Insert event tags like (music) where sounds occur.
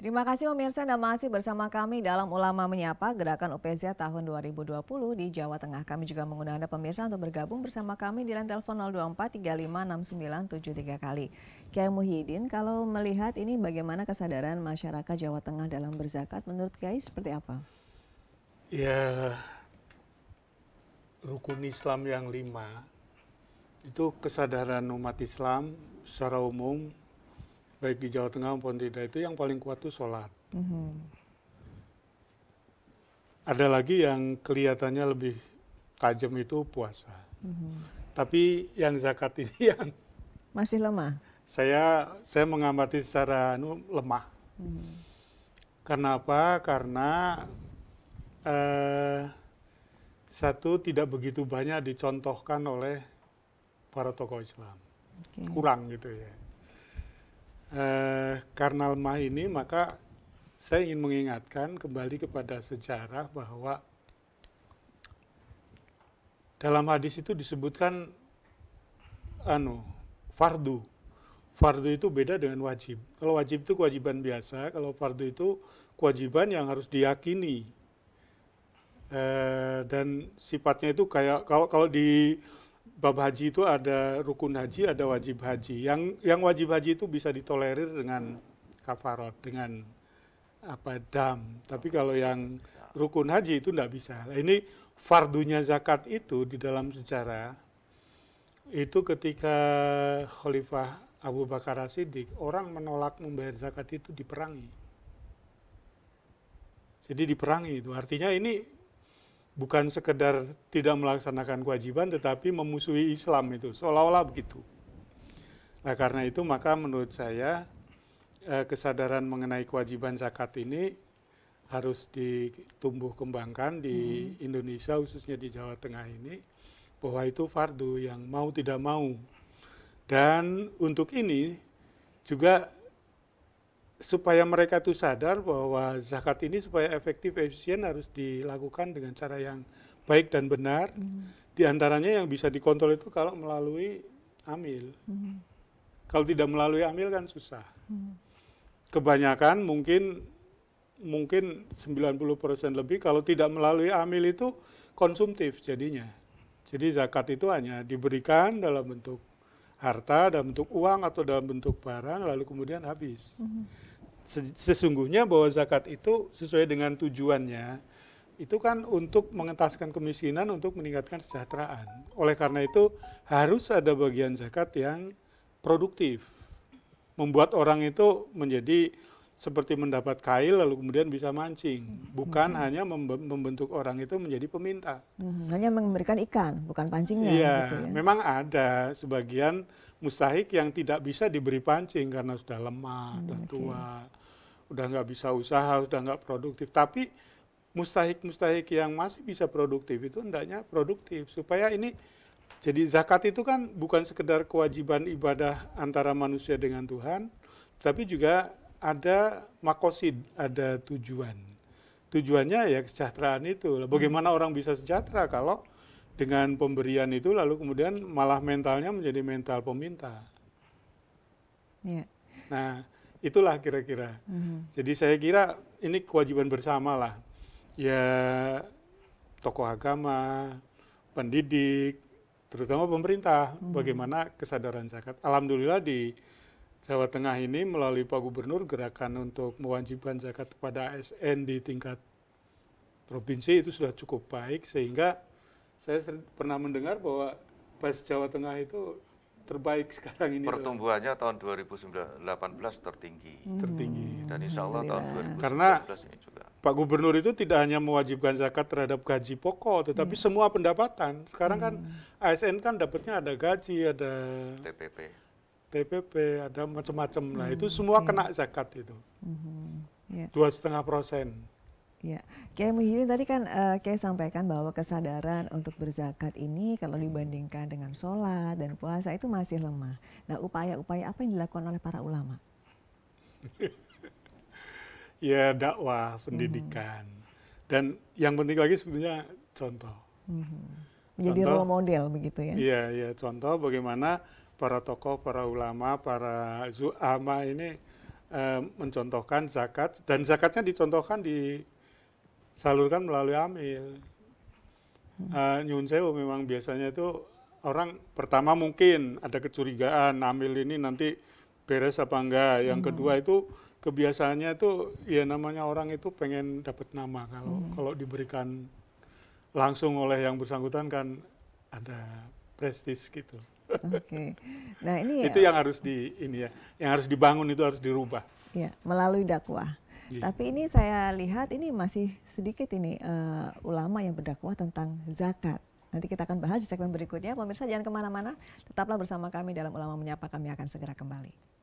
Terima kasih pemirsa Anda masih bersama kami dalam Ulama Menyapa Gerakan UPZ tahun 2020 di Jawa Tengah. Kami juga mengundang Anda pemirsa untuk bergabung bersama kami di line telepon 024 356973 kali. Kiai Muhyiddin, kalau melihat ini bagaimana kesadaran masyarakat Jawa Tengah dalam berzakat menurut Kiai seperti apa? Ya, rukun Islam yang lima itu kesadaran umat Islam secara umum baik di Jawa Tengah maupun tidak itu yang paling kuat itu sholat. Mm -hmm. Ada lagi yang kelihatannya lebih tajam itu puasa. Mm -hmm. Tapi yang zakat ini (laughs) yang masih lemah. Saya saya mengamati secara nu, lemah. Mm -hmm. Karena Karena eh, satu tidak begitu banyak dicontohkan oleh para tokoh Islam. Okay. Kurang gitu ya eh, karena lemah ini maka saya ingin mengingatkan kembali kepada sejarah bahwa dalam hadis itu disebutkan anu fardu. Fardu itu beda dengan wajib. Kalau wajib itu kewajiban biasa, kalau fardu itu kewajiban yang harus diyakini. E, dan sifatnya itu kayak kalau kalau di bab haji itu ada rukun haji, ada wajib haji. Yang yang wajib haji itu bisa ditolerir dengan kafarat, dengan apa dam. Tapi kalau yang rukun haji itu tidak bisa. Nah, ini fardunya zakat itu di dalam sejarah itu ketika Khalifah Abu Bakar Siddiq orang menolak membayar zakat itu diperangi. Jadi diperangi itu artinya ini bukan sekedar tidak melaksanakan kewajiban tetapi memusuhi Islam itu seolah-olah begitu. Nah karena itu maka menurut saya eh, kesadaran mengenai kewajiban zakat ini harus ditumbuh kembangkan di hmm. Indonesia khususnya di Jawa Tengah ini bahwa itu fardu yang mau tidak mau dan untuk ini juga supaya mereka itu sadar bahwa zakat ini supaya efektif efisien harus dilakukan dengan cara yang baik dan benar. Hmm. Di antaranya yang bisa dikontrol itu kalau melalui amil. Hmm. Kalau tidak melalui amil kan susah. Hmm. Kebanyakan mungkin mungkin 90% lebih kalau tidak melalui amil itu konsumtif jadinya. Jadi zakat itu hanya diberikan dalam bentuk harta, dalam bentuk uang atau dalam bentuk barang lalu kemudian habis. Hmm sesungguhnya bahwa zakat itu sesuai dengan tujuannya itu kan untuk mengentaskan kemiskinan untuk meningkatkan kesejahteraan. Oleh karena itu harus ada bagian zakat yang produktif. Membuat orang itu menjadi seperti mendapat kail lalu kemudian bisa mancing, bukan mm -hmm. hanya membentuk orang itu menjadi peminta. Mm-hmm. Hanya memberikan ikan, bukan pancingnya. Iya, gitu ya. memang ada sebagian mustahik yang tidak bisa diberi pancing karena sudah lemah mm, dan okay. tua udah nggak bisa usaha, udah nggak produktif. Tapi mustahik-mustahik yang masih bisa produktif itu hendaknya produktif supaya ini jadi zakat itu kan bukan sekedar kewajiban ibadah antara manusia dengan Tuhan, tapi juga ada makosid, ada tujuan. Tujuannya ya kesejahteraan itu. Hmm. Bagaimana hmm. orang bisa sejahtera kalau dengan pemberian itu lalu kemudian malah mentalnya menjadi mental peminta. Yeah. Nah, itulah kira-kira. Mm. Jadi saya kira ini kewajiban bersama lah. Ya tokoh agama, pendidik, terutama pemerintah, mm. bagaimana kesadaran zakat. Alhamdulillah di Jawa Tengah ini melalui Pak Gubernur gerakan untuk mewajibkan zakat kepada ASN di tingkat provinsi itu sudah cukup baik sehingga saya pernah mendengar bahwa pas Jawa Tengah itu terbaik (laughs) sekarang ini. Pertumbuhannya tahun 2018 tertinggi. Tertinggi. Hmm, Dan insya Allah tahun 2019 Karena ini juga. Pak Gubernur itu tidak hanya mewajibkan zakat terhadap gaji pokok, tetapi hmm. semua pendapatan. Sekarang kan hmm. ASN kan dapatnya ada gaji, ada TPP, TPP, ada macam-macam hmm. lah. Itu hmm, semua kena zakat itu. Ya. Dua setengah persen. Ya, Kiai Muhyiddin tadi kan uh, eh, Kiai sampaikan bahwa kesadaran untuk berzakat ini kalau hmm. dibandingkan dengan sholat dan puasa itu masih lemah. Nah, upaya-upaya apa yang dilakukan oleh para ulama? (laughs) ya, dakwah, hmm. pendidikan, mm -hmm. dan yang penting lagi sebetulnya contoh. Mm -hmm. Jadi contoh, role model begitu ya? Iya, ya contoh bagaimana para tokoh, para ulama, para zuama ini eh, mencontohkan zakat dan zakatnya dicontohkan di salurkan melalui amil. Uh, nyun sewu memang biasanya itu orang pertama mungkin ada kecurigaan amil ini nanti beres apa enggak. Yang kedua hmm. itu kebiasaannya itu ya namanya orang itu pengen dapat nama kalau hmm. kalau diberikan langsung oleh yang bersangkutan kan ada prestis gitu. Oke. Okay. Nah, ini (laughs) ya. itu yang harus di ini ya, yang harus dibangun itu harus dirubah. Ya, melalui dakwah. Iya. Tapi ini saya lihat ini masih sedikit ini uh, ulama yang berdakwah tentang zakat. Nanti kita akan bahas di segmen berikutnya. Pemirsa jangan kemana-mana, tetaplah bersama kami dalam Ulama Menyapa. Kami akan segera kembali.